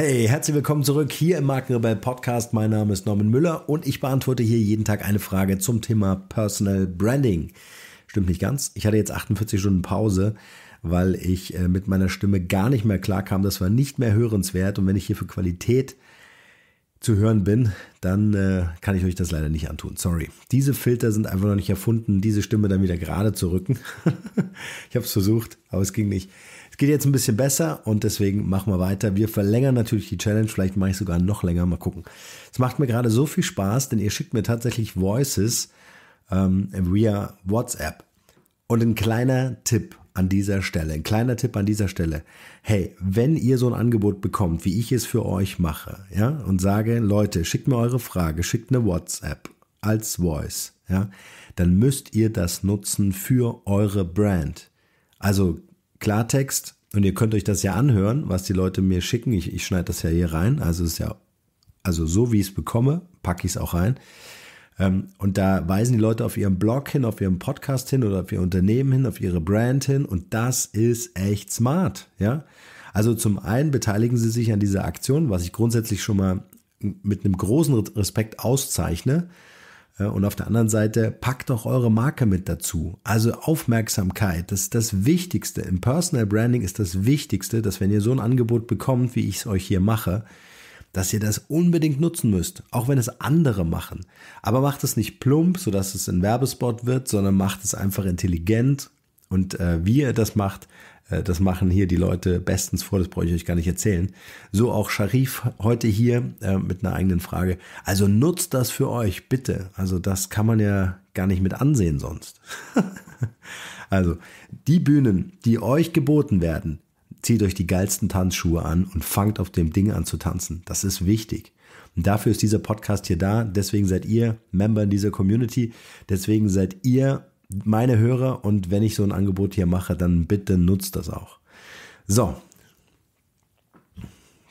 Hey, herzlich willkommen zurück hier im Markenrebell Podcast. Mein Name ist Norman Müller und ich beantworte hier jeden Tag eine Frage zum Thema Personal Branding. Stimmt nicht ganz. Ich hatte jetzt 48 Stunden Pause, weil ich äh, mit meiner Stimme gar nicht mehr klar kam. Das war nicht mehr hörenswert und wenn ich hier für Qualität zu hören bin, dann äh, kann ich euch das leider nicht antun. Sorry. Diese Filter sind einfach noch nicht erfunden, diese Stimme dann wieder gerade zu rücken. ich habe es versucht, aber es ging nicht geht jetzt ein bisschen besser und deswegen machen wir weiter. Wir verlängern natürlich die Challenge, vielleicht mache ich sogar noch länger, mal gucken. Es macht mir gerade so viel Spaß, denn ihr schickt mir tatsächlich Voices ähm, via WhatsApp. Und ein kleiner Tipp an dieser Stelle, ein kleiner Tipp an dieser Stelle. Hey, wenn ihr so ein Angebot bekommt, wie ich es für euch mache, ja, und sage, Leute, schickt mir eure Frage, schickt eine WhatsApp als Voice, ja, dann müsst ihr das nutzen für eure Brand. Also Klartext, und ihr könnt euch das ja anhören, was die Leute mir schicken. Ich, ich schneide das ja hier rein. Also ist ja, also so wie ich es bekomme, packe ich es auch rein. Ähm, und da weisen die Leute auf ihren Blog hin, auf ihren Podcast hin oder auf ihr Unternehmen hin, auf ihre Brand hin. Und das ist echt smart, ja. Also zum einen beteiligen sie sich an dieser Aktion, was ich grundsätzlich schon mal mit einem großen Respekt auszeichne, und auf der anderen Seite packt auch eure Marke mit dazu. Also Aufmerksamkeit, das ist das Wichtigste. Im Personal Branding ist das Wichtigste, dass wenn ihr so ein Angebot bekommt, wie ich es euch hier mache, dass ihr das unbedingt nutzen müsst, auch wenn es andere machen. Aber macht es nicht plump, sodass es ein Werbespot wird, sondern macht es einfach intelligent. Und äh, wie ihr das macht, äh, das machen hier die Leute bestens vor, das brauche ich euch gar nicht erzählen. So auch Sharif heute hier äh, mit einer eigenen Frage. Also nutzt das für euch, bitte. Also das kann man ja gar nicht mit ansehen sonst. also die Bühnen, die euch geboten werden, zieht euch die geilsten Tanzschuhe an und fangt auf dem Ding an zu tanzen. Das ist wichtig. Und dafür ist dieser Podcast hier da. Deswegen seid ihr Member in dieser Community. Deswegen seid ihr meine Hörer und wenn ich so ein Angebot hier mache, dann bitte nutzt das auch. So,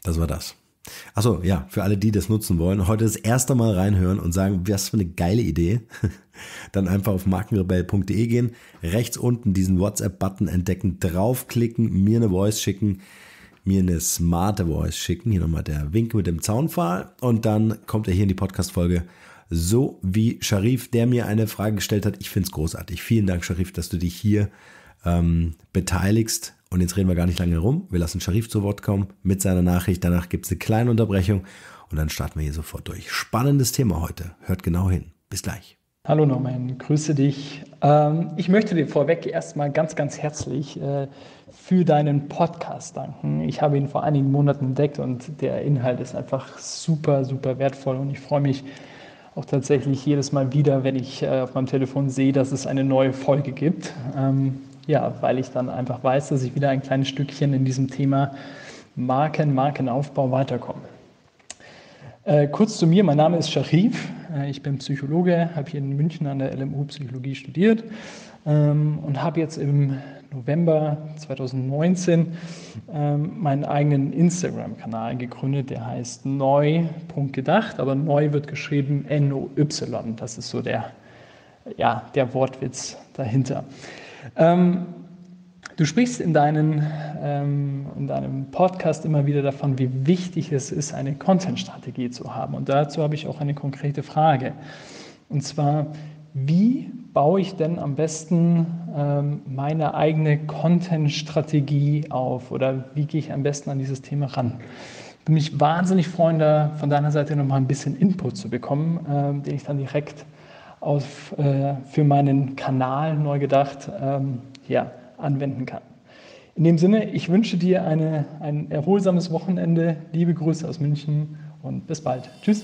das war das. Achso, ja, für alle, die das nutzen wollen, heute das erste Mal reinhören und sagen, was für eine geile Idee, dann einfach auf markenrebell.de gehen, rechts unten diesen WhatsApp-Button entdecken, draufklicken, mir eine Voice schicken, mir eine smarte Voice schicken, hier nochmal der Wink mit dem Zaunpfahl und dann kommt er hier in die Podcast-Folge so wie Sharif, der mir eine Frage gestellt hat. Ich finde es großartig. Vielen Dank, Sharif, dass du dich hier ähm, beteiligst. Und jetzt reden wir gar nicht lange rum. Wir lassen Sharif zu Wort kommen mit seiner Nachricht. Danach gibt es eine kleine Unterbrechung und dann starten wir hier sofort durch. Spannendes Thema heute. Hört genau hin. Bis gleich. Hallo Norman, grüße dich. Ähm, ich möchte dir vorweg erstmal ganz, ganz herzlich äh, für deinen Podcast danken. Ich habe ihn vor einigen Monaten entdeckt und der Inhalt ist einfach super, super wertvoll und ich freue mich auch tatsächlich jedes Mal wieder, wenn ich äh, auf meinem Telefon sehe, dass es eine neue Folge gibt. Ähm, ja, weil ich dann einfach weiß, dass ich wieder ein kleines Stückchen in diesem Thema Marken, Markenaufbau weiterkomme. Äh, kurz zu mir, mein Name ist Sharif, äh, ich bin Psychologe, habe hier in München an der LMU Psychologie studiert ähm, und habe jetzt im November 2019 ähm, meinen eigenen Instagram-Kanal gegründet, der heißt neu.gedacht, aber neu wird geschrieben N-O-Y. Das ist so der, ja, der Wortwitz dahinter. Ähm, du sprichst in, deinen, ähm, in deinem Podcast immer wieder davon, wie wichtig es ist, eine Content-Strategie zu haben. Und dazu habe ich auch eine konkrete Frage. Und zwar, wie baue ich denn am besten ähm, meine eigene Content-Strategie auf oder wie gehe ich am besten an dieses Thema ran? Ich Würde mich wahnsinnig freuen, da von deiner Seite nochmal ein bisschen Input zu bekommen, ähm, den ich dann direkt auf, äh, für meinen Kanal neu gedacht ähm, ja, anwenden kann. In dem Sinne, ich wünsche dir eine, ein erholsames Wochenende. Liebe Grüße aus München und bis bald. Tschüss.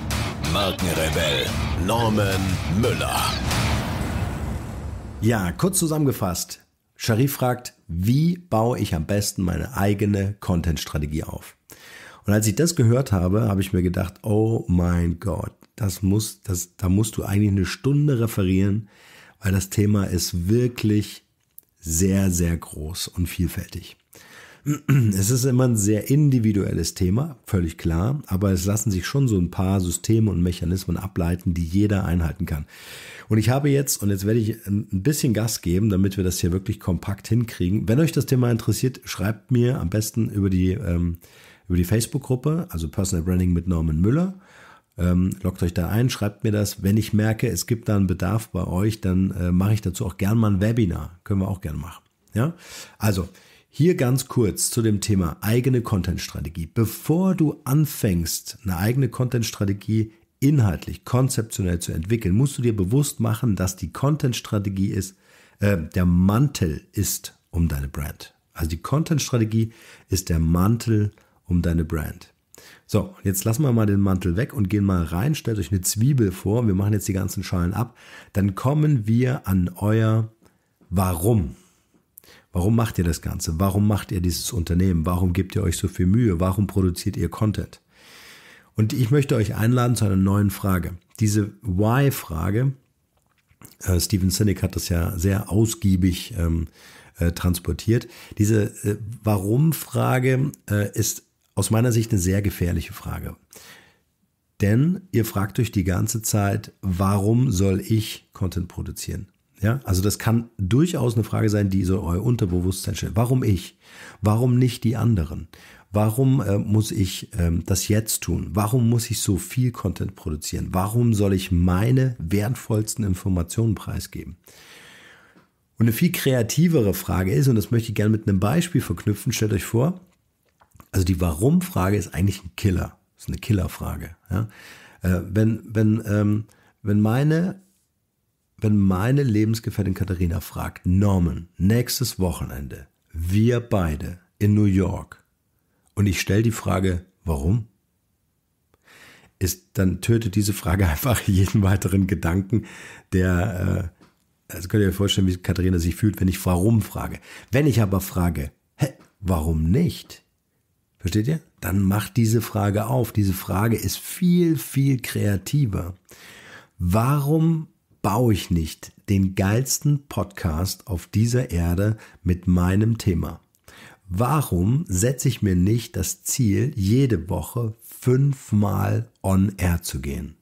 Markenrebell Norman Müller. Ja, kurz zusammengefasst. Sharif fragt, wie baue ich am besten meine eigene Content-Strategie auf? Und als ich das gehört habe, habe ich mir gedacht, oh mein Gott, das muss, das, da musst du eigentlich eine Stunde referieren, weil das Thema ist wirklich sehr, sehr groß und vielfältig. Es ist immer ein sehr individuelles Thema, völlig klar, aber es lassen sich schon so ein paar Systeme und Mechanismen ableiten, die jeder einhalten kann. Und ich habe jetzt, und jetzt werde ich ein bisschen Gas geben, damit wir das hier wirklich kompakt hinkriegen. Wenn euch das Thema interessiert, schreibt mir am besten über die, ähm, über die Facebook-Gruppe, also Personal Branding mit Norman Müller. Ähm, loggt euch da ein, schreibt mir das. Wenn ich merke, es gibt da einen Bedarf bei euch, dann äh, mache ich dazu auch gern mal ein Webinar. Können wir auch gern machen. Ja, also hier ganz kurz zu dem Thema eigene Content-Strategie. Bevor du anfängst, eine eigene Content-Strategie inhaltlich, konzeptionell zu entwickeln, musst du dir bewusst machen, dass die Content-Strategie ist, äh, der Mantel ist um deine Brand. Also die Content-Strategie ist der Mantel um deine Brand. So, jetzt lassen wir mal den Mantel weg und gehen mal rein. Stellt euch eine Zwiebel vor. Wir machen jetzt die ganzen Schalen ab. Dann kommen wir an euer Warum. Warum macht ihr das Ganze? Warum macht ihr dieses Unternehmen? Warum gebt ihr euch so viel Mühe? Warum produziert ihr Content? Und ich möchte euch einladen zu einer neuen Frage. Diese Why-Frage, äh, Steven Sinek hat das ja sehr ausgiebig ähm, äh, transportiert. Diese äh, Warum-Frage äh, ist aus meiner Sicht eine sehr gefährliche Frage. Denn ihr fragt euch die ganze Zeit, warum soll ich Content produzieren? Ja, also das kann durchaus eine Frage sein, die so euer Unterbewusstsein stellt. Warum ich? Warum nicht die anderen? Warum äh, muss ich ähm, das jetzt tun? Warum muss ich so viel Content produzieren? Warum soll ich meine wertvollsten Informationen preisgeben? Und eine viel kreativere Frage ist, und das möchte ich gerne mit einem Beispiel verknüpfen, stellt euch vor, also die Warum-Frage ist eigentlich ein Killer. ist eine Killerfrage. Ja? Äh, wenn, wenn, ähm, wenn meine wenn meine Lebensgefährtin Katharina fragt, Norman, nächstes Wochenende, wir beide in New York, und ich stelle die Frage, warum? Ist, dann tötet diese Frage einfach jeden weiteren Gedanken, der, äh, also könnt ihr euch vorstellen, wie Katharina sich fühlt, wenn ich warum frage. Wenn ich aber frage, hä, warum nicht? Versteht ihr? Dann macht diese Frage auf. Diese Frage ist viel, viel kreativer. Warum baue ich nicht den geilsten Podcast auf dieser Erde mit meinem Thema? Warum setze ich mir nicht das Ziel, jede Woche fünfmal on air zu gehen?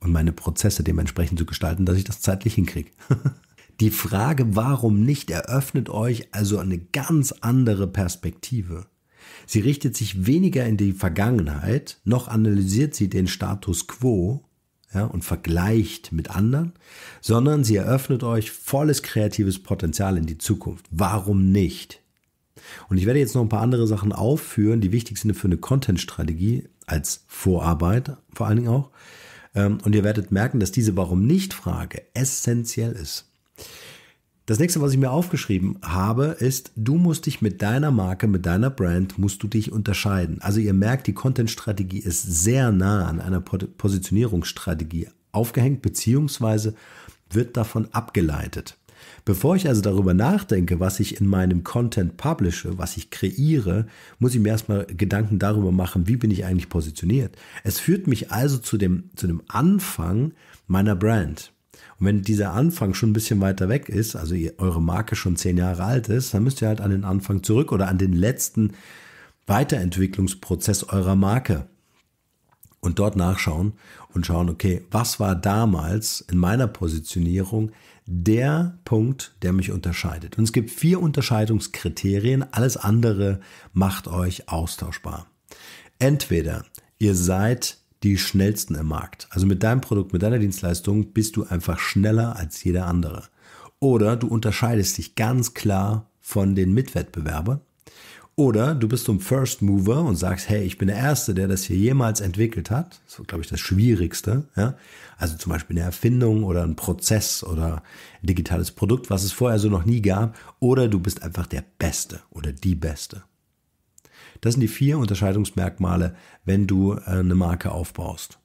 Und meine Prozesse dementsprechend zu gestalten, dass ich das zeitlich hinkriege. Die Frage, warum nicht, eröffnet euch also eine ganz andere Perspektive. Sie richtet sich weniger in die Vergangenheit, noch analysiert sie den Status quo, ja, und vergleicht mit anderen, sondern sie eröffnet euch volles kreatives Potenzial in die Zukunft. Warum nicht? Und ich werde jetzt noch ein paar andere Sachen aufführen, die wichtig sind für eine Content-Strategie als Vorarbeit vor allen Dingen auch. Ähm, und ihr werdet merken, dass diese Warum nicht Frage essentiell ist. Das nächste, was ich mir aufgeschrieben habe, ist, du musst dich mit deiner Marke, mit deiner Brand, musst du dich unterscheiden. Also ihr merkt, die Content-Strategie ist sehr nah an einer Positionierungsstrategie aufgehängt, beziehungsweise wird davon abgeleitet. Bevor ich also darüber nachdenke, was ich in meinem Content publische, was ich kreiere, muss ich mir erstmal Gedanken darüber machen, wie bin ich eigentlich positioniert. Es führt mich also zu dem, zu dem Anfang meiner Brand. Und wenn dieser Anfang schon ein bisschen weiter weg ist, also ihr, eure Marke schon zehn Jahre alt ist, dann müsst ihr halt an den Anfang zurück oder an den letzten Weiterentwicklungsprozess eurer Marke und dort nachschauen und schauen, okay, was war damals in meiner Positionierung der Punkt, der mich unterscheidet? Und es gibt vier Unterscheidungskriterien, alles andere macht euch austauschbar. Entweder ihr seid die schnellsten im Markt. Also mit deinem Produkt, mit deiner Dienstleistung bist du einfach schneller als jeder andere. Oder du unterscheidest dich ganz klar von den Mitwettbewerbern. Oder du bist so ein First Mover und sagst, hey, ich bin der Erste, der das hier jemals entwickelt hat. Das ist, glaube ich, das Schwierigste. Ja? Also zum Beispiel eine Erfindung oder ein Prozess oder ein digitales Produkt, was es vorher so noch nie gab. Oder du bist einfach der Beste oder die Beste. Das sind die vier Unterscheidungsmerkmale, wenn du äh, eine Marke aufbaust.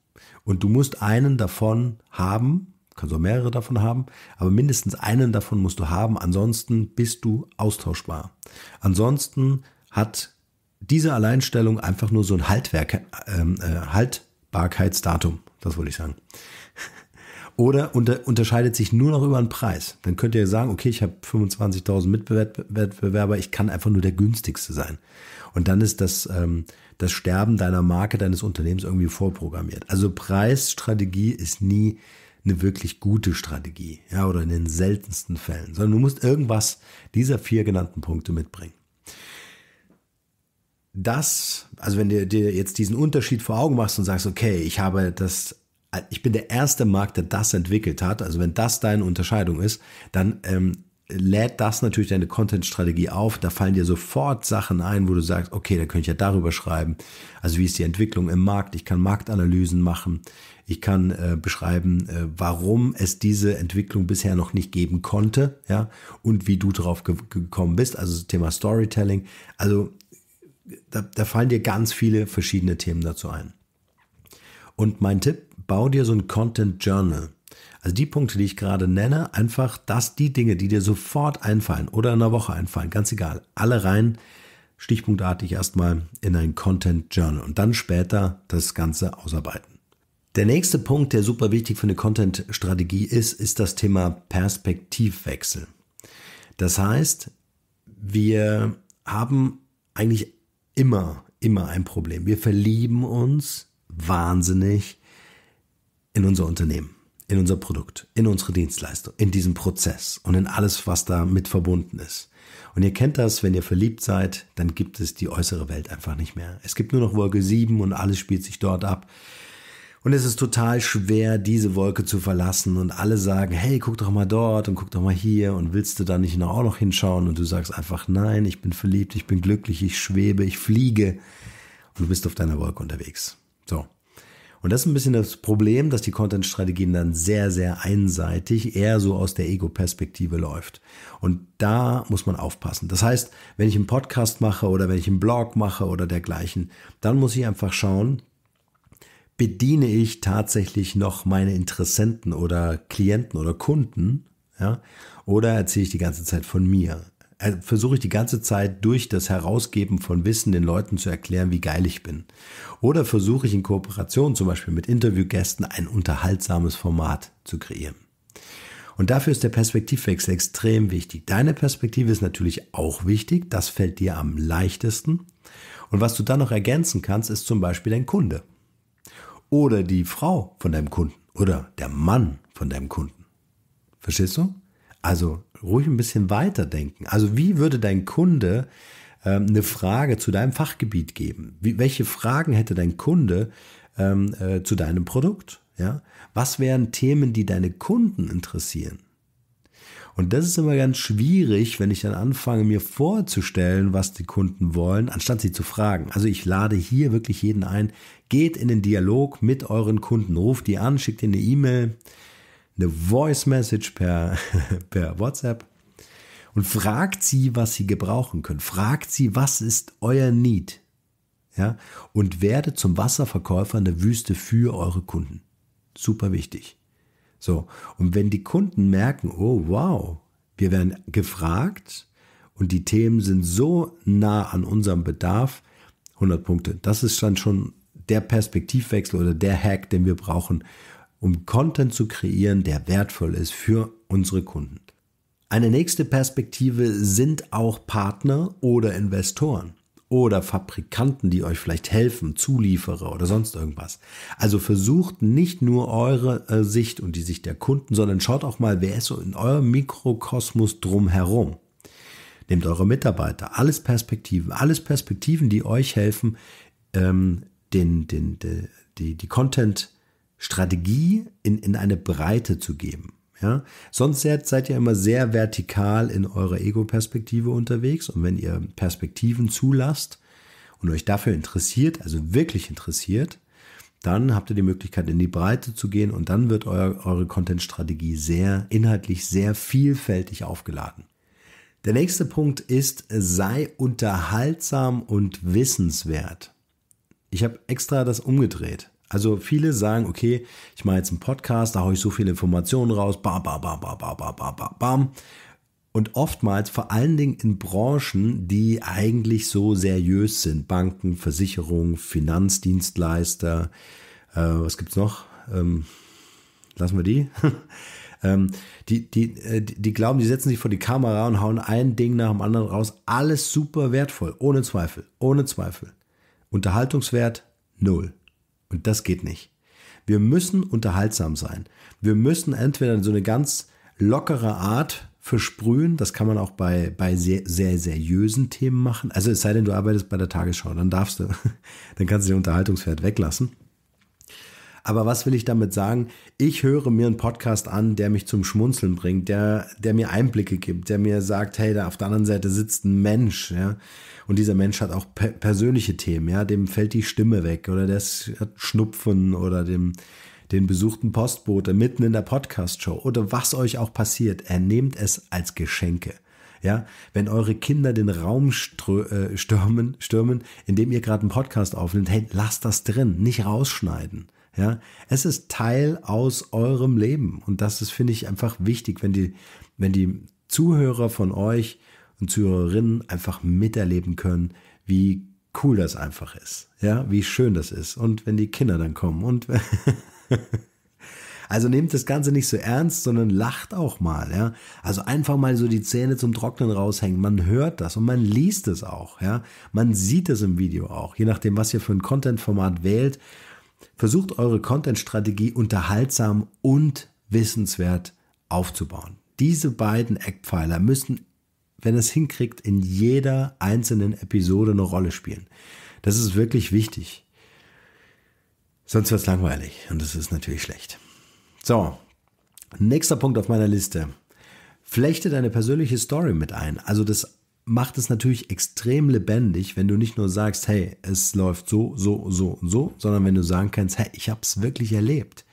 Und du musst einen davon haben, kannst auch mehrere davon haben, aber mindestens einen davon musst du haben, ansonsten bist du austauschbar. Ansonsten hat diese Alleinstellung einfach nur so ein Haltwerk, ähm, äh, Haltbarkeitsdatum, das wollte ich sagen. Oder unter, unterscheidet sich nur noch über einen Preis. Dann könnt ihr sagen, okay, ich habe 25.000 Mitbewerber, ich kann einfach nur der günstigste sein. Und dann ist das, ähm, das Sterben deiner Marke, deines Unternehmens irgendwie vorprogrammiert. Also Preisstrategie ist nie eine wirklich gute Strategie, ja, oder in den seltensten Fällen, sondern du musst irgendwas dieser vier genannten Punkte mitbringen. Das, also wenn du dir jetzt diesen Unterschied vor Augen machst und sagst, okay, ich habe das, ich bin der erste Markt, der das entwickelt hat, also wenn das deine Unterscheidung ist, dann ähm, lädt das natürlich deine Content-Strategie auf. Da fallen dir sofort Sachen ein, wo du sagst, okay, da könnte ich ja darüber schreiben. Also wie ist die Entwicklung im Markt? Ich kann Marktanalysen machen. Ich kann äh, beschreiben, äh, warum es diese Entwicklung bisher noch nicht geben konnte, ja, und wie du drauf ge gekommen bist. Also das Thema Storytelling. Also da, da fallen dir ganz viele verschiedene Themen dazu ein. Und mein Tipp, bau dir so ein Content Journal. Also die Punkte, die ich gerade nenne, einfach dass die Dinge, die dir sofort einfallen oder in einer Woche einfallen, ganz egal, alle rein, stichpunktartig erstmal in ein Content Journal und dann später das Ganze ausarbeiten. Der nächste Punkt, der super wichtig für eine Content-Strategie ist, ist das Thema Perspektivwechsel. Das heißt, wir haben eigentlich immer, immer ein Problem. Wir verlieben uns wahnsinnig in unser Unternehmen in unser Produkt, in unsere Dienstleistung, in diesen Prozess und in alles, was da mit verbunden ist. Und ihr kennt das, wenn ihr verliebt seid, dann gibt es die äußere Welt einfach nicht mehr. Es gibt nur noch Wolke 7 und alles spielt sich dort ab. Und es ist total schwer, diese Wolke zu verlassen und alle sagen, hey, guck doch mal dort und guck doch mal hier und willst du da nicht auch noch hinschauen und du sagst einfach, nein, ich bin verliebt, ich bin glücklich, ich schwebe, ich fliege und du bist auf deiner Wolke unterwegs. So. Und das ist ein bisschen das Problem, dass die Content-Strategien dann sehr, sehr einseitig, eher so aus der Ego-Perspektive läuft. Und da muss man aufpassen. Das heißt, wenn ich einen Podcast mache oder wenn ich einen Blog mache oder dergleichen, dann muss ich einfach schauen, bediene ich tatsächlich noch meine Interessenten oder Klienten oder Kunden, ja, oder erzähle ich die ganze Zeit von mir? Also versuche ich die ganze Zeit durch das Herausgeben von Wissen den Leuten zu erklären, wie geil ich bin. Oder versuche ich in Kooperation zum Beispiel mit Interviewgästen ein unterhaltsames Format zu kreieren. Und dafür ist der Perspektivwechsel extrem wichtig. Deine Perspektive ist natürlich auch wichtig, das fällt dir am leichtesten. Und was du dann noch ergänzen kannst, ist zum Beispiel dein Kunde. Oder die Frau von deinem Kunden. Oder der Mann von deinem Kunden. Verstehst du? Also ruhig ein bisschen weiterdenken. Also wie würde dein Kunde ähm, eine Frage zu deinem Fachgebiet geben? Wie, welche Fragen hätte dein Kunde ähm, äh, zu deinem Produkt? Ja? Was wären Themen, die deine Kunden interessieren? Und das ist immer ganz schwierig, wenn ich dann anfange, mir vorzustellen, was die Kunden wollen, anstatt sie zu fragen. Also ich lade hier wirklich jeden ein, geht in den Dialog mit euren Kunden, ruft die an, schickt ihnen eine E-Mail, eine Voice Message per, per WhatsApp und fragt sie, was sie gebrauchen können. Fragt sie, was ist euer Need? Ja? Und werdet zum Wasserverkäufer in der Wüste für eure Kunden. Super wichtig. So. Und wenn die Kunden merken, oh wow, wir werden gefragt und die Themen sind so nah an unserem Bedarf, 100 Punkte. Das ist dann schon der Perspektivwechsel oder der Hack, den wir brauchen, um Content zu kreieren, der wertvoll ist für unsere Kunden. Eine nächste Perspektive sind auch Partner oder Investoren oder Fabrikanten, die euch vielleicht helfen, Zulieferer oder sonst irgendwas. Also versucht nicht nur eure äh, Sicht und die Sicht der Kunden, sondern schaut auch mal, wer ist so in eurem Mikrokosmos drumherum. Nehmt eure Mitarbeiter, alles Perspektiven, alles Perspektiven, die euch helfen, ähm, den, den, de, die, die Content- Strategie in, in eine Breite zu geben. Ja? Sonst seid, seid ihr immer sehr vertikal in eurer Ego-Perspektive unterwegs und wenn ihr Perspektiven zulasst und euch dafür interessiert, also wirklich interessiert, dann habt ihr die Möglichkeit, in die Breite zu gehen und dann wird euer, eure Content-Strategie sehr inhaltlich, sehr vielfältig aufgeladen. Der nächste Punkt ist, sei unterhaltsam und wissenswert. Ich habe extra das umgedreht. Also viele sagen, okay, ich mache jetzt einen Podcast, da haue ich so viele Informationen raus, bam, bam, bam, bam, bam, bam, bam, bam, Und oftmals, vor allen Dingen in Branchen, die eigentlich so seriös sind, Banken, Versicherungen, Finanzdienstleister, äh, was gibt's noch? Ähm, lassen wir die. ähm, die, die, äh, die, die glauben, die setzen sich vor die Kamera und hauen ein Ding nach dem anderen raus. Alles super wertvoll, ohne Zweifel, ohne Zweifel. Unterhaltungswert null. Und das geht nicht. Wir müssen unterhaltsam sein. Wir müssen entweder so eine ganz lockere Art versprühen, das kann man auch bei, bei sehr, sehr seriösen Themen machen. Also es sei denn, du arbeitest bei der Tagesschau, dann darfst du, dann kannst du den Unterhaltungswert weglassen. Aber was will ich damit sagen? Ich höre mir einen Podcast an, der mich zum Schmunzeln bringt, der, der mir Einblicke gibt, der mir sagt, hey, da auf der anderen Seite sitzt ein Mensch, ja. Und dieser Mensch hat auch pe persönliche Themen, ja. Dem fällt die Stimme weg oder der hat Schnupfen oder dem, den besuchten Postbote mitten in der Podcast-Show oder was euch auch passiert, ernehmt es als Geschenke. Ja, wenn eure Kinder den Raum äh, stürmen, stürmen, indem ihr gerade einen Podcast aufnimmt, hey, lasst das drin, nicht rausschneiden. Ja, es ist Teil aus eurem Leben. Und das ist, finde ich, einfach wichtig, wenn die, wenn die Zuhörer von euch und Zuhörerinnen einfach miterleben können, wie cool das einfach ist. Ja, wie schön das ist. Und wenn die Kinder dann kommen und, Also nehmt das Ganze nicht so ernst, sondern lacht auch mal, ja. Also einfach mal so die Zähne zum Trocknen raushängen. Man hört das und man liest es auch, ja. Man sieht es im Video auch. Je nachdem, was ihr für ein Content-Format wählt, Versucht eure Content-Strategie unterhaltsam und wissenswert aufzubauen. Diese beiden Eckpfeiler müssen, wenn es hinkriegt, in jeder einzelnen Episode eine Rolle spielen. Das ist wirklich wichtig. Sonst wird es langweilig und das ist natürlich schlecht. So, nächster Punkt auf meiner Liste. Flechte deine persönliche Story mit ein, also das macht es natürlich extrem lebendig, wenn du nicht nur sagst, hey, es läuft so, so, so so, sondern wenn du sagen kannst, hey, ich habe es wirklich erlebt.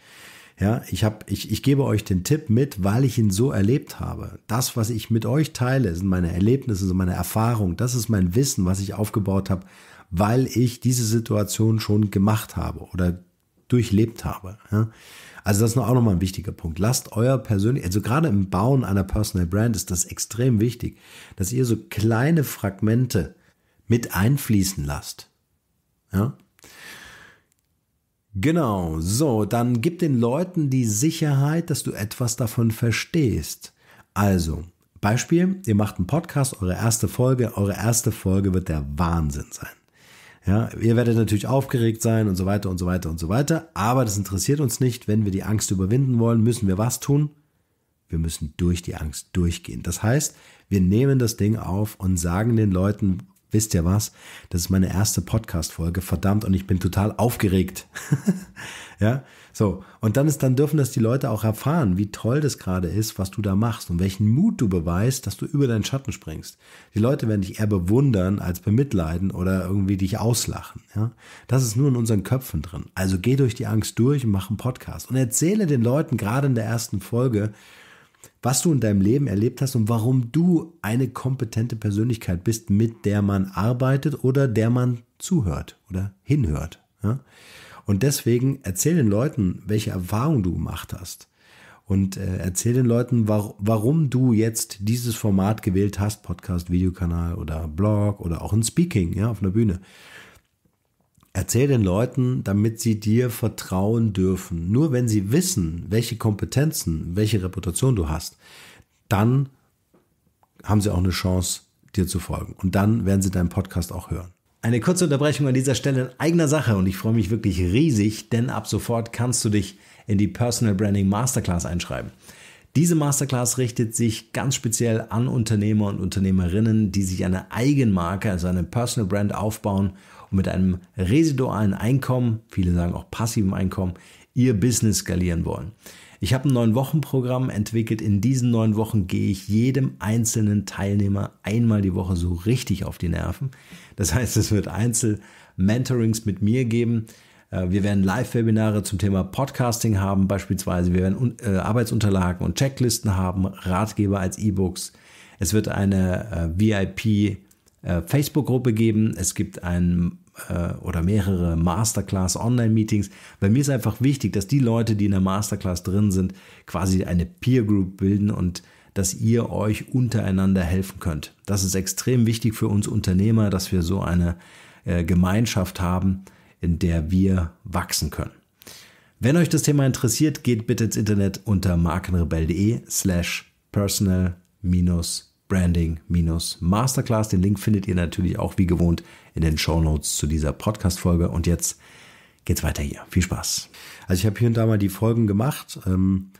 Ja, ich, hab, ich, ich gebe euch den Tipp mit, weil ich ihn so erlebt habe. Das, was ich mit euch teile, sind meine Erlebnisse, sind meine Erfahrungen, das ist mein Wissen, was ich aufgebaut habe, weil ich diese Situation schon gemacht habe oder durchlebt habe. Ja? Also das ist auch nochmal ein wichtiger Punkt. Lasst euer persönlich, also gerade im Bauen einer Personal Brand ist das extrem wichtig, dass ihr so kleine Fragmente mit einfließen lasst. Ja? Genau, so, dann gib den Leuten die Sicherheit, dass du etwas davon verstehst. Also, Beispiel, ihr macht einen Podcast, eure erste Folge, eure erste Folge wird der Wahnsinn sein. Ja, ihr werdet natürlich aufgeregt sein und so weiter und so weiter und so weiter. Aber das interessiert uns nicht. Wenn wir die Angst überwinden wollen, müssen wir was tun? Wir müssen durch die Angst durchgehen. Das heißt, wir nehmen das Ding auf und sagen den Leuten, wisst ihr was? Das ist meine erste Podcast-Folge, verdammt, und ich bin total aufgeregt. ja, so. Und dann ist, dann dürfen das die Leute auch erfahren, wie toll das gerade ist, was du da machst und welchen Mut du beweist, dass du über deinen Schatten springst. Die Leute werden dich eher bewundern als bemitleiden oder irgendwie dich auslachen. Ja, das ist nur in unseren Köpfen drin. Also geh durch die Angst durch und mach einen Podcast und erzähle den Leuten gerade in der ersten Folge, was du in deinem Leben erlebt hast und warum du eine kompetente Persönlichkeit bist, mit der man arbeitet oder der man zuhört oder hinhört. Ja? Und deswegen erzähl den Leuten, welche Erfahrungen du gemacht hast. Und äh, erzähl den Leuten, war, warum du jetzt dieses Format gewählt hast, Podcast, Videokanal oder Blog oder auch ein Speaking ja, auf einer Bühne. Erzähl den Leuten, damit sie dir vertrauen dürfen. Nur wenn sie wissen, welche Kompetenzen, welche Reputation du hast, dann haben sie auch eine Chance, dir zu folgen. Und dann werden sie deinen Podcast auch hören. Eine kurze Unterbrechung an dieser Stelle in eigener Sache und ich freue mich wirklich riesig, denn ab sofort kannst du dich in die Personal Branding Masterclass einschreiben. Diese Masterclass richtet sich ganz speziell an Unternehmer und Unternehmerinnen, die sich eine Eigenmarke, also eine Personal Brand aufbauen und mit einem residualen Einkommen, viele sagen auch passivem Einkommen, ihr Business skalieren wollen. Ich habe ein neun Wochen Programm entwickelt. In diesen neun Wochen gehe ich jedem einzelnen Teilnehmer einmal die Woche so richtig auf die Nerven. Das heißt, es wird Einzel-Mentorings mit mir geben. Äh, wir werden Live-Webinare zum Thema Podcasting haben beispielsweise. Wir werden äh, Arbeitsunterlagen und Checklisten haben, Ratgeber als E-Books. Es wird eine äh, VIP-Facebook-Gruppe geben. Es gibt ein äh, oder mehrere Masterclass Online-Meetings. Bei mir ist einfach wichtig, dass die Leute, die in der Masterclass drin sind, quasi eine Peer Group bilden und dass ihr euch untereinander helfen könnt. Das ist extrem wichtig für uns Unternehmer, dass wir so eine äh, Gemeinschaft haben, in der wir wachsen können. Wenn euch das Thema interessiert, geht bitte ins Internet unter markenrebell.de slash personal-business Branding-Masterclass. Den Link findet ihr natürlich auch wie gewohnt in den Show Notes zu dieser Podcast-Folge. Und jetzt geht's weiter hier. Viel Spaß. Also ich habe hier und da mal die Folgen gemacht, ähm,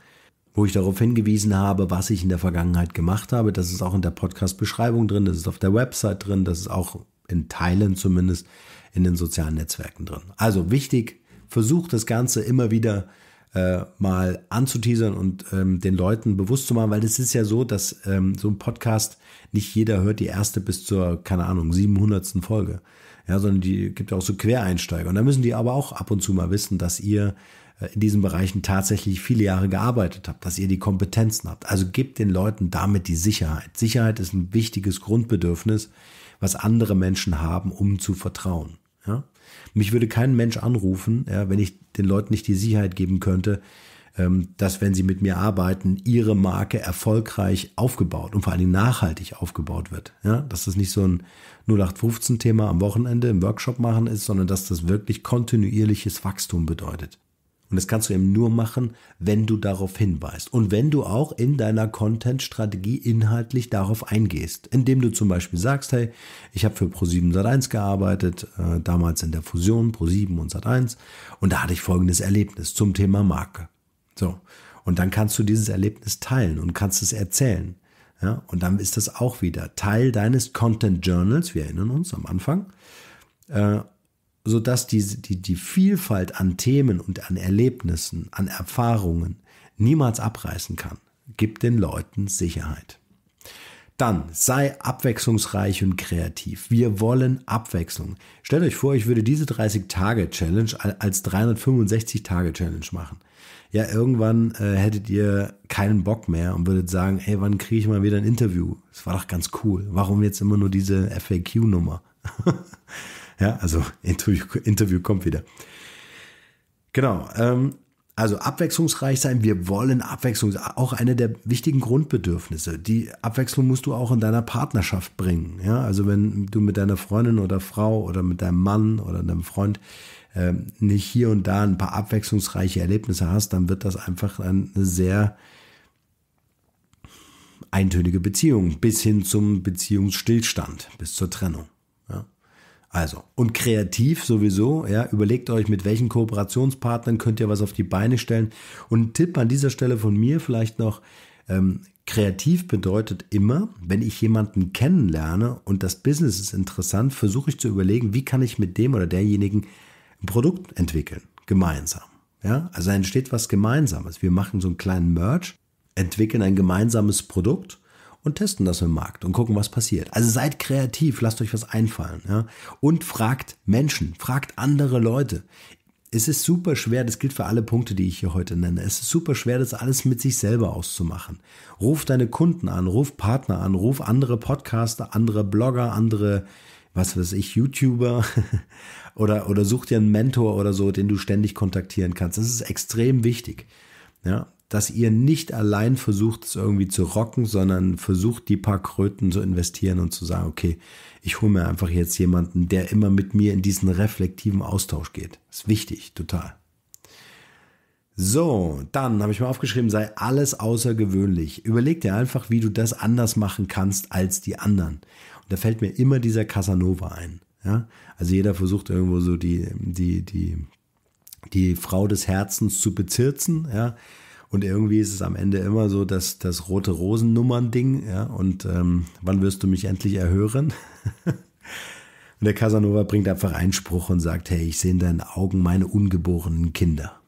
wo ich darauf hingewiesen habe, was ich in der Vergangenheit gemacht habe. Das ist auch in der Podcast-Beschreibung drin, das ist auf der Website drin, das ist auch in Teilen zumindest in den sozialen Netzwerken drin. Also wichtig, versucht das Ganze immer wieder zu äh, mal anzuteasern und ähm, den Leuten bewusst zu machen, weil es ist ja so, dass ähm, so ein Podcast nicht jeder hört die erste bis zur, keine Ahnung, 700. Folge. Ja, sondern die gibt ja auch so Quereinsteiger. Und da müssen die aber auch ab und zu mal wissen, dass ihr äh, in diesen Bereichen tatsächlich viele Jahre gearbeitet habt, dass ihr die Kompetenzen habt. Also gebt den Leuten damit die Sicherheit. Sicherheit ist ein wichtiges Grundbedürfnis, was andere Menschen haben, um zu vertrauen. Ja? Mich würde kein Mensch anrufen, ja, wenn ich den Leuten nicht die Sicherheit geben könnte, ähm, dass wenn sie mit mir arbeiten, ihre Marke erfolgreich aufgebaut und vor allen Dingen nachhaltig aufgebaut wird. Ja, dass das nicht so ein 0815-Thema am Wochenende im Workshop machen ist, sondern dass das wirklich kontinuierliches Wachstum bedeutet. Und das kannst du eben nur machen, wenn du darauf hinweist und wenn du auch in deiner Content-Strategie inhaltlich darauf eingehst, indem du zum Beispiel sagst, hey, ich habe für Pro7 Sat1 gearbeitet, äh, damals in der Fusion Pro7 und Sat1 und da hatte ich folgendes Erlebnis zum Thema Marke. So. Und dann kannst du dieses Erlebnis teilen und kannst es erzählen. Ja, und dann ist das auch wieder Teil deines Content Journals, wir erinnern uns am Anfang, äh, sodass die, die, die Vielfalt an Themen und an Erlebnissen, an Erfahrungen niemals abreißen kann. gibt den Leuten Sicherheit. Dann sei abwechslungsreich und kreativ. Wir wollen Abwechslung. Stellt euch vor, ich würde diese 30-Tage-Challenge als 365-Tage-Challenge machen. Ja, irgendwann äh, hättet ihr keinen Bock mehr und würdet sagen, ey, wann kriege ich mal wieder ein Interview? Das war doch ganz cool. Warum jetzt immer nur diese FAQ-Nummer? Ja, also Interview, Interview kommt wieder. Genau. Ähm, also abwechslungsreich sein. Wir wollen Abwechslung. Auch eine der wichtigen Grundbedürfnisse. Die Abwechslung musst du auch in deiner Partnerschaft bringen. Ja, also wenn du mit deiner Freundin oder Frau oder mit deinem Mann oder deinem Freund ähm, nicht hier und da ein paar abwechslungsreiche Erlebnisse hast, dann wird das einfach eine sehr eintönige Beziehung bis hin zum Beziehungsstillstand, bis zur Trennung. Also, und kreativ sowieso, ja, überlegt euch, mit welchen Kooperationspartnern könnt ihr was auf die Beine stellen. Und ein Tipp an dieser Stelle von mir vielleicht noch, ähm, kreativ bedeutet immer, wenn ich jemanden kennenlerne und das Business ist interessant, versuche ich zu überlegen, wie kann ich mit dem oder derjenigen ein Produkt entwickeln, gemeinsam. Ja, also entsteht was Gemeinsames. Wir machen so einen kleinen Merch, entwickeln ein gemeinsames Produkt und testen das im Markt und gucken, was passiert. Also seid kreativ, lasst euch was einfallen. Ja? Und fragt Menschen, fragt andere Leute. Es ist super schwer, das gilt für alle Punkte, die ich hier heute nenne. Es ist super schwer, das alles mit sich selber auszumachen. Ruf deine Kunden an, ruf Partner an, ruf andere Podcaster, andere Blogger, andere, was weiß ich, YouTuber oder, oder such dir einen Mentor oder so, den du ständig kontaktieren kannst. Das ist extrem wichtig. Ja, dass ihr nicht allein versucht, es irgendwie zu rocken, sondern versucht, die paar Kröten zu investieren und zu sagen, okay, ich hole mir einfach jetzt jemanden, der immer mit mir in diesen reflektiven Austausch geht. Das ist wichtig, total. So, dann habe ich mir aufgeschrieben, sei alles außergewöhnlich. Überleg dir einfach, wie du das anders machen kannst als die anderen. Und da fällt mir immer dieser Casanova ein. Ja? Also jeder versucht irgendwo so die, die, die, die Frau des Herzens zu bezirzen. Ja? Und irgendwie ist es am Ende immer so, dass das rote Rosennummern-Ding, ja, und ähm, wann wirst du mich endlich erhören? und der Casanova bringt einfach Einspruch und sagt, hey, ich sehe in deinen Augen meine ungeborenen Kinder.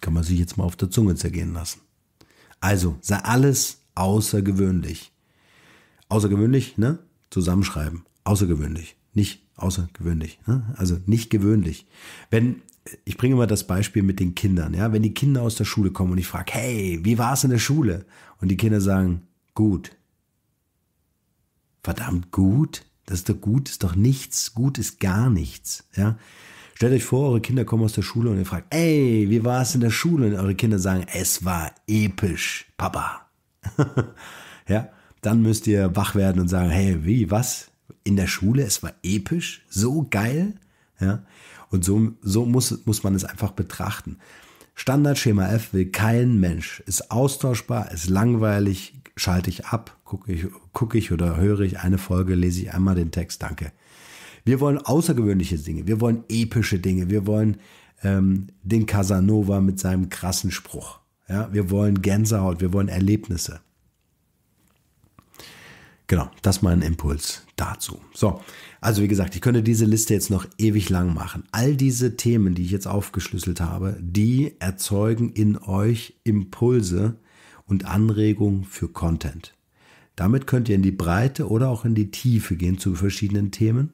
Kann man sich jetzt mal auf der Zunge zergehen lassen. Also, sei alles außergewöhnlich. Außergewöhnlich, ne? Zusammenschreiben. Außergewöhnlich. Nicht außergewöhnlich. Ne? Also nicht gewöhnlich. Wenn, ich bringe mal das Beispiel mit den Kindern, ja, wenn die Kinder aus der Schule kommen und ich frage, hey, wie war es in der Schule? Und die Kinder sagen, gut. Verdammt gut? Das ist doch gut, ist doch nichts. Gut ist gar nichts, ja. Stellt euch vor, eure Kinder kommen aus der Schule und ihr fragt, ey, wie war es in der Schule? Und eure Kinder sagen, es war episch, Papa. ja, dann müsst ihr wach werden und sagen, hey, wie, was? in der Schule. Es war episch, so geil. Ja? Und so, so muss, muss man es einfach betrachten. Standardschema F will kein Mensch. Ist austauschbar, ist langweilig, schalte ich ab, gucke ich, guck ich oder höre ich eine Folge, lese ich einmal den Text, danke. Wir wollen außergewöhnliche Dinge, wir wollen epische Dinge, wir wollen ähm, den Casanova mit seinem krassen Spruch. Ja, wir wollen Gänsehaut, wir wollen Erlebnisse. Genau, das mein Impuls dazu. So, also wie gesagt, ich könnte diese Liste jetzt noch ewig lang machen. All diese Themen, die ich jetzt aufgeschlüsselt habe, die erzeugen in euch Impulse und Anregungen für Content. Damit könnt ihr in die Breite oder auch in die Tiefe gehen zu verschiedenen Themen.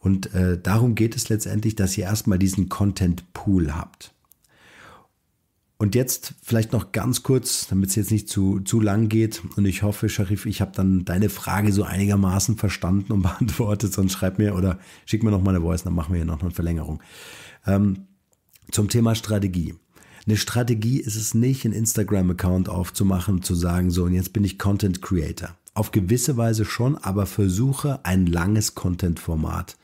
Und äh, darum geht es letztendlich, dass ihr erstmal diesen Content Pool habt. Und jetzt vielleicht noch ganz kurz, damit es jetzt nicht zu, zu lang geht. Und ich hoffe, Sharif, ich habe dann deine Frage so einigermaßen verstanden und beantwortet. Sonst schreib mir oder schick mir noch mal eine Voice, dann machen wir hier noch eine Verlängerung. Ähm, zum Thema Strategie. Eine Strategie ist es nicht, einen Instagram-Account aufzumachen und zu sagen, so, und jetzt bin ich Content Creator. Auf gewisse Weise schon, aber versuche ein langes Content-Format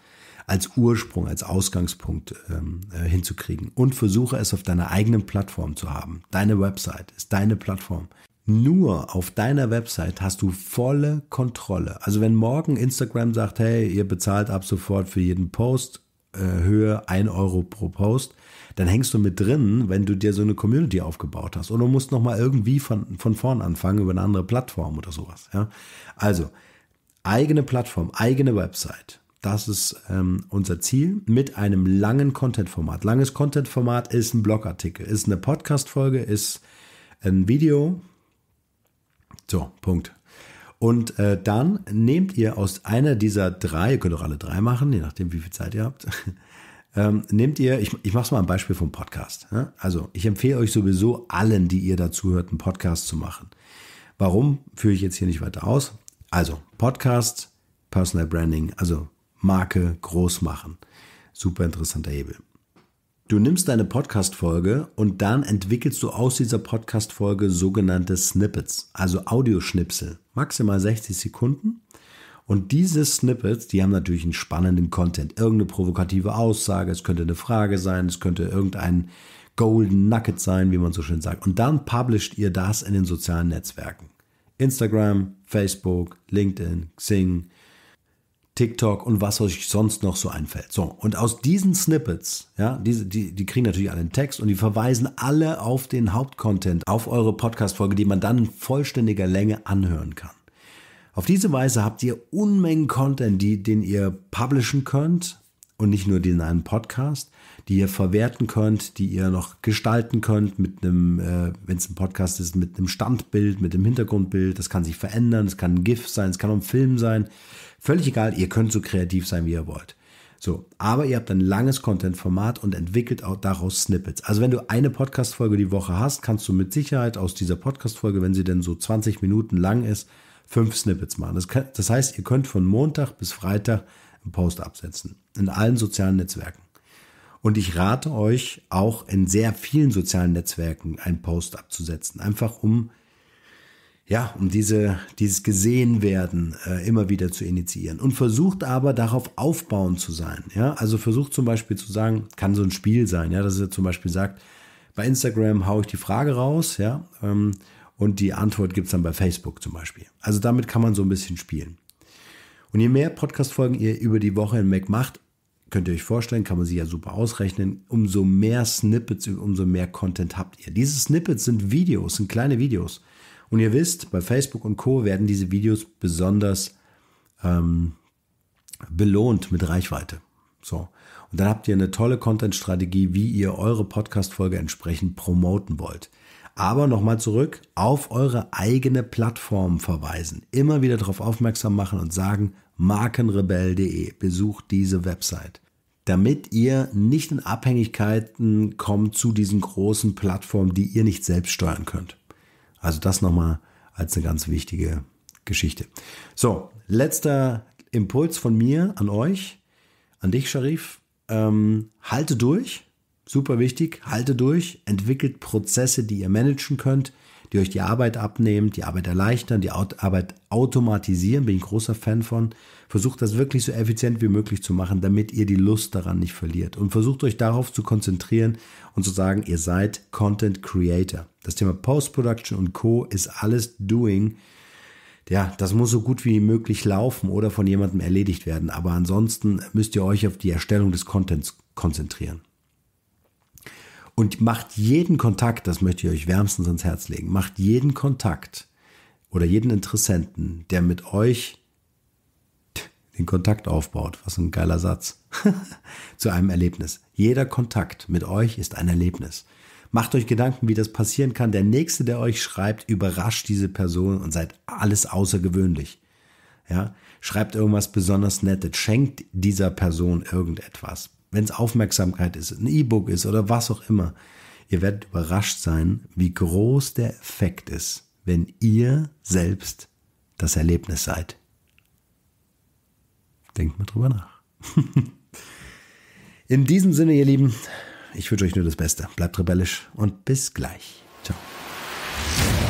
als Ursprung, als Ausgangspunkt ähm, äh, hinzukriegen. Und versuche es auf deiner eigenen Plattform zu haben. Deine Website ist deine Plattform. Nur auf deiner Website hast du volle Kontrolle. Also wenn morgen Instagram sagt, hey, ihr bezahlt ab sofort für jeden Post äh, Höhe 1 Euro pro Post, dann hängst du mit drin, wenn du dir so eine Community aufgebaut hast. Oder musst nochmal irgendwie von, von vorn anfangen über eine andere Plattform oder sowas. Ja? Also eigene Plattform, eigene Website das ist ähm, unser Ziel mit einem langen Content-Format. Langes Content-Format ist ein Blogartikel, ist eine Podcast-Folge, ist ein Video. So, Punkt. Und äh, dann nehmt ihr aus einer dieser drei, ihr könnt auch alle drei machen, je nachdem, wie viel Zeit ihr habt. ähm, nehmt ihr, ich, ich mache es mal ein Beispiel vom Podcast. Ne? Also, ich empfehle euch sowieso allen, die ihr dazu hört, einen Podcast zu machen. Warum führe ich jetzt hier nicht weiter aus? Also, Podcast, Personal Branding, also Marke groß machen. Super interessanter Hebel. Du nimmst deine Podcast-Folge und dann entwickelst du aus dieser Podcast-Folge sogenannte Snippets, also Audioschnipsel, maximal 60 Sekunden. Und diese Snippets, die haben natürlich einen spannenden Content. Irgendeine provokative Aussage, es könnte eine Frage sein, es könnte irgendein Golden Nugget sein, wie man so schön sagt. Und dann publisht ihr das in den sozialen Netzwerken. Instagram, Facebook, LinkedIn, Xing, TikTok und was euch sonst noch so einfällt. So, und aus diesen Snippets, ja, diese, die, die kriegen natürlich alle einen Text und die verweisen alle auf den Hauptcontent, auf eure Podcast-Folge, die man dann in vollständiger Länge anhören kann. Auf diese Weise habt ihr Unmengen Content, die, den ihr publishen könnt und nicht nur den einen Podcast, die ihr verwerten könnt, die ihr noch gestalten könnt mit einem, äh, wenn es ein Podcast ist, mit einem Standbild, mit einem Hintergrundbild. Das kann sich verändern, es kann ein GIF sein, es kann auch ein Film sein Völlig egal, ihr könnt so kreativ sein, wie ihr wollt. So, aber ihr habt ein langes Content-Format und entwickelt auch daraus Snippets. Also wenn du eine Podcast-Folge die Woche hast, kannst du mit Sicherheit aus dieser Podcast-Folge, wenn sie denn so 20 Minuten lang ist, fünf Snippets machen. Das, kann, das heißt, ihr könnt von Montag bis Freitag einen Post absetzen. In allen sozialen Netzwerken. Und ich rate euch auch in sehr vielen sozialen Netzwerken einen Post abzusetzen. Einfach um ja, um diese, dieses Gesehenwerden äh, immer wieder zu initiieren. Und versucht aber darauf aufbauend zu sein. Ja? Also versucht zum Beispiel zu sagen, kann so ein Spiel sein, ja, dass er zum Beispiel sagt, bei Instagram haue ich die Frage raus, ja, ähm, und die Antwort gibt es dann bei Facebook zum Beispiel. Also damit kann man so ein bisschen spielen. Und je mehr Podcast-Folgen ihr über die Woche Mac macht, könnt ihr euch vorstellen, kann man sie ja super ausrechnen, umso mehr Snippets, umso mehr Content habt ihr. Diese Snippets sind Videos, sind kleine Videos. Und ihr wisst, bei Facebook und Co werden diese Videos besonders ähm, belohnt mit Reichweite. So. Und dann habt ihr eine tolle Content-Strategie, wie ihr eure Podcast-Folge entsprechend promoten wollt. Aber nochmal zurück, auf eure eigene Plattform verweisen. Immer wieder darauf aufmerksam machen und sagen, markenrebell.de, besucht diese Website. Damit ihr nicht in Abhängigkeiten kommt zu diesen großen Plattformen, die ihr nicht selbst steuern könnt. Also das nochmal als eine ganz wichtige Geschichte. So, letzter Impuls von mir an euch, an dich, Sharif. Ähm, halte durch, super wichtig, halte durch, entwickelt Prozesse, die ihr managen könnt, die euch die Arbeit abnehmen, die Arbeit erleichtern, die Arbeit automatisieren, bin ich großer Fan von. Versucht das wirklich so effizient wie möglich zu machen, damit ihr die Lust daran nicht verliert. Und versucht euch darauf zu konzentrieren und zu sagen, ihr seid Content Creator. Das Thema Post-Production und Co. ist alles Doing. Ja, das muss so gut wie möglich laufen oder von jemandem erledigt werden. Aber ansonsten müsst ihr euch auf die Erstellung des Contents konzentrieren. Und macht jeden Kontakt, das möchte ich euch wärmstens ans Herz legen, macht jeden Kontakt oder jeden Interessenten, der mit euch den Kontakt aufbaut, was ein geiler Satz, zu einem Erlebnis. Jeder Kontakt mit euch ist ein Erlebnis. Macht euch Gedanken, wie das passieren kann. Der Nächste, der euch schreibt, überrascht diese Person und seid alles außergewöhnlich. Ja, schreibt irgendwas besonders Nettes, schenkt dieser Person irgendetwas. Wenn es Aufmerksamkeit ist, ein E-Book ist oder was auch immer. Ihr werdet überrascht sein, wie groß der Effekt ist, wenn ihr selbst das Erlebnis seid. Denkt mal drüber nach. In diesem Sinne, ihr Lieben, ich wünsche euch nur das Beste. Bleibt rebellisch und bis gleich. Ciao.